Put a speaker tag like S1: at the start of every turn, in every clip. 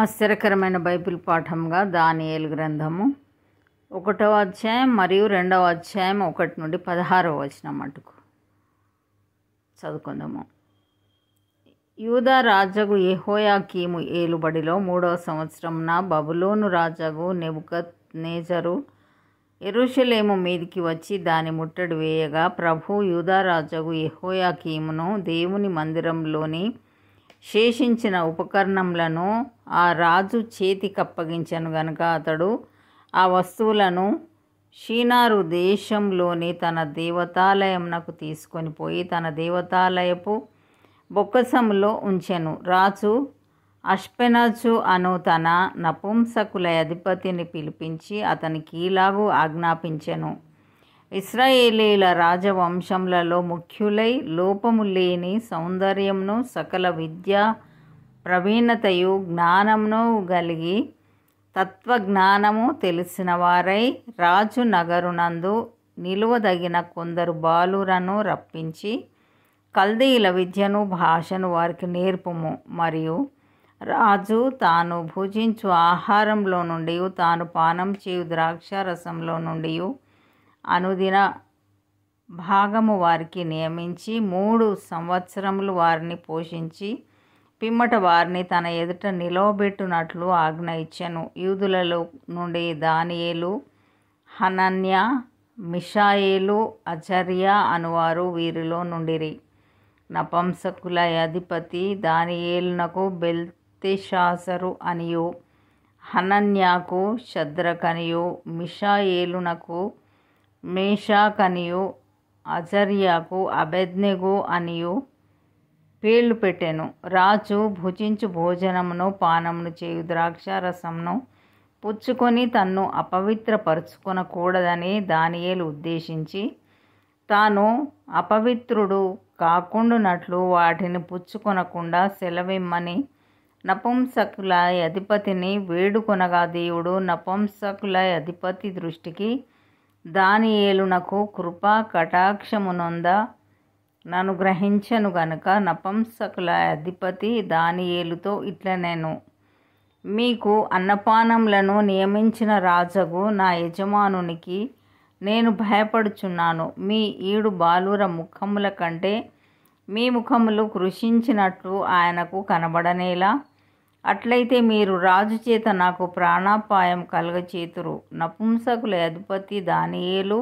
S1: ఆశ్చర్యకరమైన బైబిల్ పాఠంగా దానియేలు గ్రంథము ఒకటవ అధ్యాయం మరియు రెండవ అధ్యాయం ఒకటి నుండి పదహారవ వచ్చిన మటుకు చదువుకుందాము యూదా రాజగు ఎహోయాకీము ఏలుబడిలో మూడవ సంవత్సరంన బబులోను రాజగు నెబుకత్ నేజరు ఎరుషలేము మీదికి వచ్చి దాని ముట్టడి వేయగా ప్రభు యూదా రాజగు ఎహోయాకీమును దేవుని మందిరంలోని శేషించిన ఉపకరణములను ఆ రాజు కప్పగించను గనక అతడు ఆ వస్తువులను షీనారు దేశంలోని తన దేవతాలయంనకు తీసుకొని పోయి తన దేవతాలయపు బొక్కసములో ఉంచెను రాజు అష్పెనాజు అను తన నపుంసకుల అధిపతిని పిలిపించి అతనికి ఇలాగూ ఆజ్ఞాపించెను ఇస్రాయేలీల రాజవంశంలలో ముఖ్యులై లోపము లేని సౌందర్యమును సకల విద్య ప్రవీణతయు జ్ఞానమును కలిగి తత్వజ్ఞానము తెలిసిన వారై రాజు నగరునందు నిలువదగిన కొందరు బాలురను రప్పించి కల్దీల విద్యను భాషను వారికి నేర్పుము మరియు రాజు తాను భుజించు ఆహారంలో నుండి తాను పానం చేయు ద్రాక్ష రసంలో నుండి అనుదిన భాగము వారికి నియమించి మూడు సంవత్సరములు వారిని పోషించి పిమ్మట వారిని తన ఎదుట నిలవబెట్టునట్లు ఆజ్ఞ ఇచ్చాను యూదులలో నుండి దానియేలు హనన్య మిషాయేలు అచర్య అనువారు వీరిలో నుండిరి నపంసకుల అధిపతి దానియేలునకు బెల్తిషాసరు అనియు హనన్యాకు శద్రకనియు మిషాయేలునకు మేషాకనియు అజర్యాకు అబెద్నెగు అనియు పేర్లు పెట్టెను రాజు భుజించు భోజనమును పానమును చేయు ద్రాక్ష రసమును పుచ్చుకొని తన్ను అపవిత్రపరుచుకొనకూడదని దానియేలు ఉద్దేశించి తాను అపవిత్రుడు కాకుండానట్లు వాటిని పుచ్చుకొనకుండా సెలవిమ్మని నపుంసకుల అధిపతిని వేడుకొనగా దేవుడు నపుంసకుల అధిపతి దృష్టికి దానియేలునకు కృపా కటాక్షమునొంద గ్రహించను గనుక నపంసకుల అధిపతి దానియేలుతో నేను మీకు అన్నపానములను నియమించిన రాజగు నా యజమానునికి నేను భయపడుచున్నాను మీ ఈడు బాలుర ముఖముల కంటే మీ ముఖములు కృషించినట్లు ఆయనకు కనబడనేలా అట్లయితే మీరు రాజు చేత నాకు ప్రాణాపాయం కలగచేతురు నపుంసకుల అధిపతి దానియేలు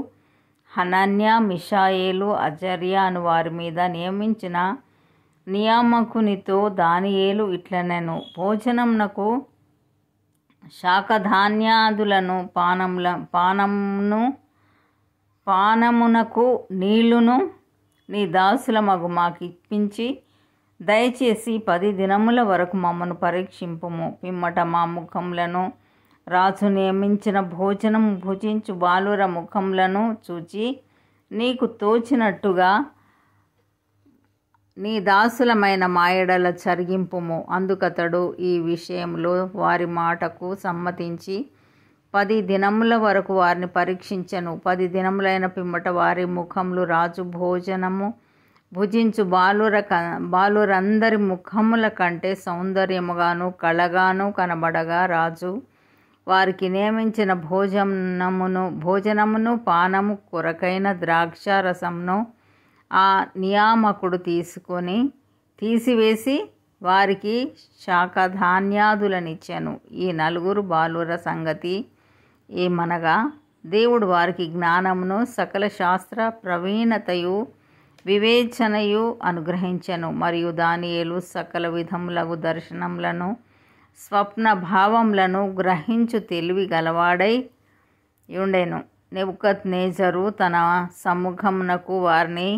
S1: హనన్య మిషాయేలు అజర్య అని వారి మీద నియమించిన నియామకునితో దానియేలు ఇట్లనెను భోజనంనకు శాఖధాన్యాదులను పానముల పానమును పానమునకు నీళ్లును నీ దాసుల మగు మాకు ఇప్పించి దయచేసి పది దినముల వరకు మమ్మను పరీక్షింపుము పిమ్మట మా ముఖములను రాజు నియమించిన భోజనం భుజించు బాలుర ముఖములను చూచి నీకు తోచినట్టుగా నీ దాసులమైన మాయడల చరిగింపుము అందుకతడు ఈ విషయంలో వారి మాటకు సమ్మతించి పది దినముల వరకు వారిని పరీక్షించను పది దినములైన పిమ్మట వారి ముఖములు రాజు భోజనము భుజించు బాలుర బాలురందరి ముఖముల కంటే సౌందర్యముగాను కళగాను కనబడగా రాజు వారికి నియమించిన భోజనమును భోజనమును పానము కొరకైన ద్రాక్ష రసమును ఆ నియామకుడు తీసుకొని తీసివేసి వారికి శాఖధాన్యాదులనిచ్చాను ఈ నలుగురు బాలుర సంగతి ఏమనగా దేవుడు వారికి జ్ఞానమును సకల శాస్త్ర ప్రవీణతయు వివేచనయు అనుగ్రహించను మరియు దానియేలు సకల విధములగు దర్శనములను స్వప్న భావములను గ్రహించు తెలివి గలవాడై ఉండెను నెవుకత్ నేజరు తన సమ్ముఖమునకు వారిని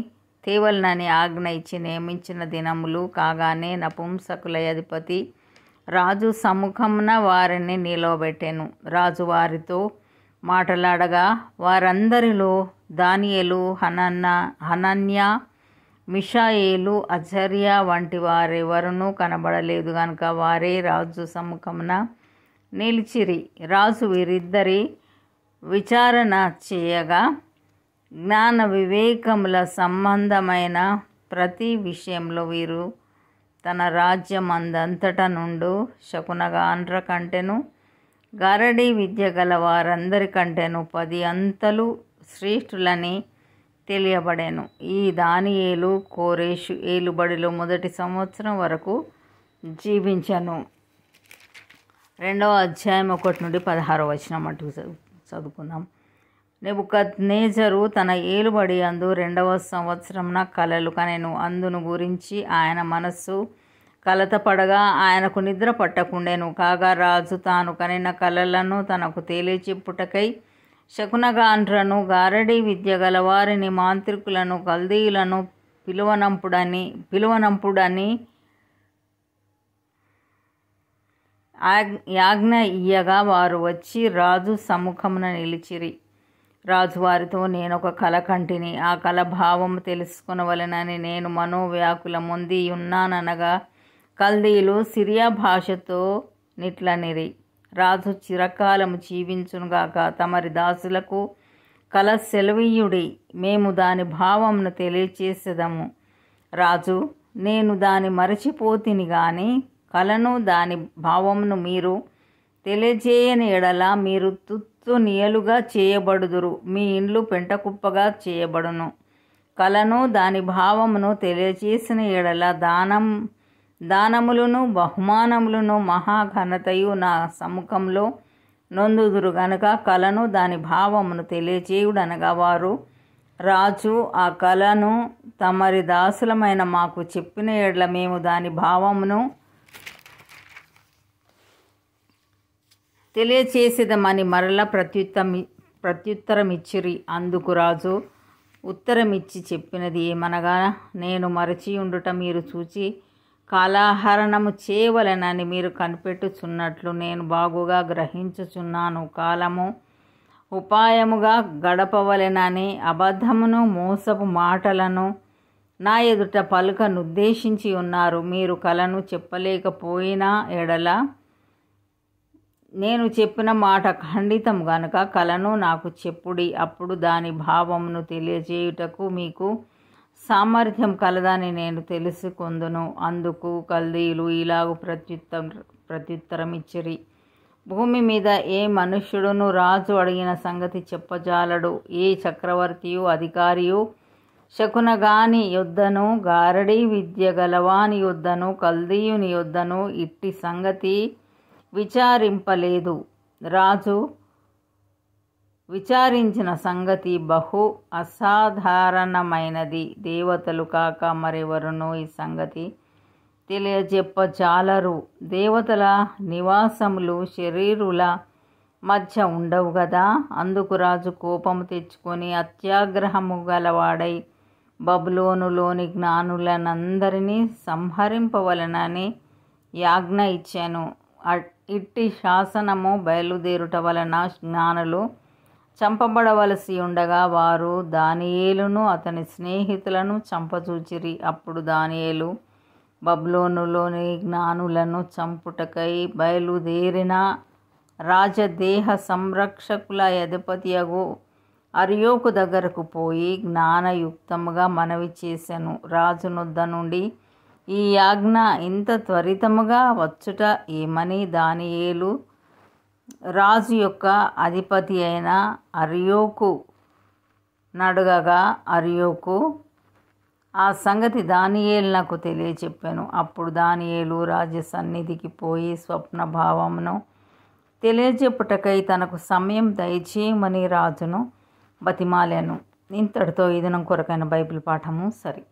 S1: తేవలనని ఆజ్ఞ ఇచ్చి నియమించిన దినములు కాగానే నపుంసకుల అధిపతి రాజు సముఖమున వారిని నిలవబెట్టాను రాజు వారితో మాట్లాడగా వారందరిలో దానియలు హనన్న హనన్య మిషాయేలు అజర్య వంటి వారెవరునూ కనబడలేదు కనుక వారే రాజు సముఖమున నిలిచిరి రాజు వీరిద్దరి విచారణ చేయగా జ్ఞాన వివేకముల సంబంధమైన ప్రతి విషయంలో వీరు తన రాజ్యం అందంతట నుండు అండ్ర కంటెను గారడీ విద్య గల వారందరికంటేను పది అంతలు శ్రేష్ఠులని తెలియబడెను ఈ దానియేలు కోరేషు ఏలుబడిలో మొదటి సంవత్సరం వరకు జీవించను రెండవ అధ్యాయం ఒకటి నుండి పదహారో వచ్చిన మటుకు చదువుకుందాం నేజరు తన ఏలుబడి అందు రెండవ సంవత్సరం కలలు కనెను అందును గురించి ఆయన మనస్సు కలతపడగా ఆయనకు నిద్ర పట్టకుండెను కాగా రాజు తాను కనిన కలలను తనకు తేలిచెప్పుటకై శకునగాండ్రను గారడీ విద్య గలవారిని మాంత్రికులను కల్దీయులను పిలువనంపుడని పిలువనంపుడని యాజ్ఞ ఇయ్యగా వారు వచ్చి రాజు సముఖమున నిలిచిరి రాజు వారితో నేను ఒక కల కంటిని ఆ కల భావం తెలుసుకునవలెనని నేను ముందు ఉన్నాననగా కల్దీలు సిరియా భాషతో నిట్లనిరి రాజు చిరకాలము జీవించునుగాక తమరి దాసులకు కల సెలవీయుడి మేము దాని భావంను తెలియచేసేదము రాజు నేను దాని మరచిపోతిని గాని కలను దాని భావంను మీరు తెలియజేయని ఎడల మీరు తుత్తు నియలుగా చేయబడుదురు మీ ఇండ్లు పెంటకుప్పగా చేయబడును కలను దాని భావమును తెలియజేసిన ఎడల దానం దానములను బహుమానములను మహాఘనతయు నా సముఖంలో నొందుదురు గనుక కలను దాని భావమును తెలియచేయుడనగా వారు రాజు ఆ కళను తమరి దాసులమైన మాకు చెప్పిన ఏడ్ల మేము దాని భావమును తెలియచేసేదమని మరల ప్రత్యుత్తరం ప్రత్యుత్తరమిచ్చిరి అందుకు రాజు ఉత్తరమిచ్చి చెప్పినది ఏమనగా నేను మరచి ఉండుట మీరు చూచి కాలాహరణము చేయవలనని మీరు కనిపెట్టుచున్నట్లు నేను బాగుగా గ్రహించుచున్నాను కాలము ఉపాయముగా గడపవలెనని అబద్ధమును మోసపు మాటలను నా ఎదుట పలుకనుద్దేశించి ఉన్నారు మీరు కలను చెప్పలేకపోయినా ఎడల నేను చెప్పిన మాట ఖండితం గనక కలను నాకు చెప్పుడి అప్పుడు దాని భావమును తెలియజేయుటకు మీకు సామర్థ్యం కలదని నేను తెలుసుకుందును అందుకు కల్దీలు ఇలాగ ప్రత్యుత్తం ప్రత్యుత్తరం ఇచ్చిరి భూమి మీద ఏ మనుష్యుడును రాజు అడిగిన సంగతి చెప్పజాలడు ఏ చక్రవర్తియు అధికారియు శకునగాని యొద్దను గారడీ విద్య గలవాని యొద్దను కల్దీయుని యొద్దను ఇట్టి సంగతి విచారింపలేదు రాజు విచారించిన సంగతి బహు అసాధారణమైనది దేవతలు కాక మరెవరునూ ఈ సంగతి తెలియజెప్ప చాలరు దేవతల నివాసములు శరీరుల మధ్య ఉండవు కదా అందుకు రాజు కోపము తెచ్చుకొని అత్యాగ్రహము గలవాడై బబులోనులోని జ్ఞానులనందరినీ సంహరింపవలనని యాజ్ఞ ఇచ్చాను ఇట్టి శాసనము బయలుదేరుట వలన జ్ఞానులు చంపబడవలసి ఉండగా వారు దానియేలును అతని స్నేహితులను చంపచూచిరి అప్పుడు దానియేలు బబ్లోనులోని జ్ఞానులను చంపుటకై బయలుదేరిన రాజదేహ సంరక్షకుల అగు అరియోకు దగ్గరకు పోయి జ్ఞానయుక్తముగా మనవి చేశాను రాజునొద్ద నుండి ఈ యాజ్ఞ ఇంత త్వరితముగా వచ్చుట ఏమని దానియేలు రాజు యొక్క అధిపతి అయిన అరియోకు నడుగగా అరియోకు ఆ సంగతి దానియేలు నాకు తెలియచెప్పాను అప్పుడు దానియేలు రాజు సన్నిధికి పోయి స్వప్న భావమును తెలియజెప్పుటకై తనకు సమయం దయచేయమని రాజును బతిమాలాను ఇంతటితో ఇది కొరకైన బైబిల్ పాఠము సరి